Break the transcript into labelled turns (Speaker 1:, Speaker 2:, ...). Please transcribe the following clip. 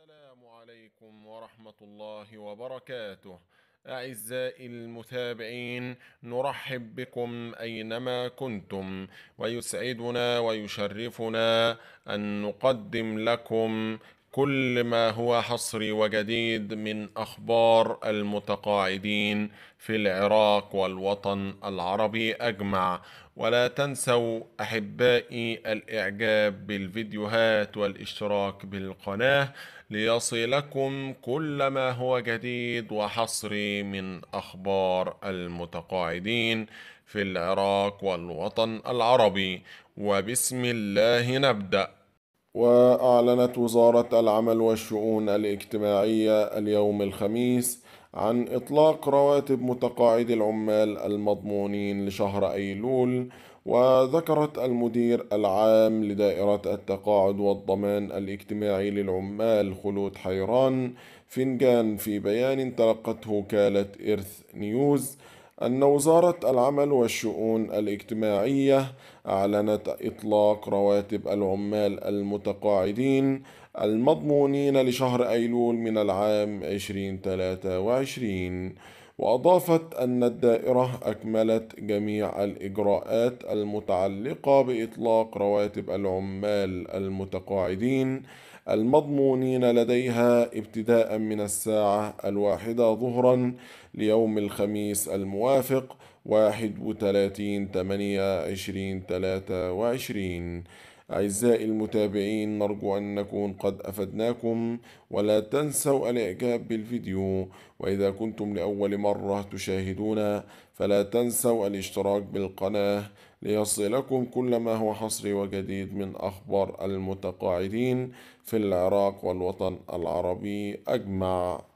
Speaker 1: السلام عليكم ورحمة الله وبركاته. أعزائي المتابعين نرحب بكم أينما كنتم ويسعدنا ويشرفنا أن نقدم لكم كل ما هو حصري وجديد من اخبار المتقاعدين في العراق والوطن العربي اجمع ولا تنسوا احبائي الاعجاب بالفيديوهات والاشتراك بالقناه ليصلكم كل ما هو جديد وحصري من اخبار المتقاعدين في العراق والوطن العربي وبسم الله نبدأ وأعلنت وزارة العمل والشؤون الاجتماعية اليوم الخميس عن إطلاق رواتب متقاعدي العمال المضمونين لشهر أيلول وذكرت المدير العام لدائرة التقاعد والضمان الاجتماعي للعمال خلود حيران فنجان في بيان تلقته وكالة إرث نيوز أن وزارة العمل والشؤون الاجتماعية أعلنت إطلاق رواتب العمال المتقاعدين المضمونين لشهر أيلول من العام 2023 وأضافت أن الدائرة أكملت جميع الإجراءات المتعلقة بإطلاق رواتب العمال المتقاعدين المضمونين لديها ابتداء من الساعة الواحدة ظهرا ليوم الخميس الموافق 31 28 23 أعزائي المتابعين نرجو أن نكون قد أفدناكم ولا تنسوا الإعجاب بالفيديو وإذا كنتم لأول مرة تشاهدونا فلا تنسوا الاشتراك بالقناة ليصلكم كل ما هو حصري وجديد من أخبار المتقاعدين في العراق والوطن العربي أجمع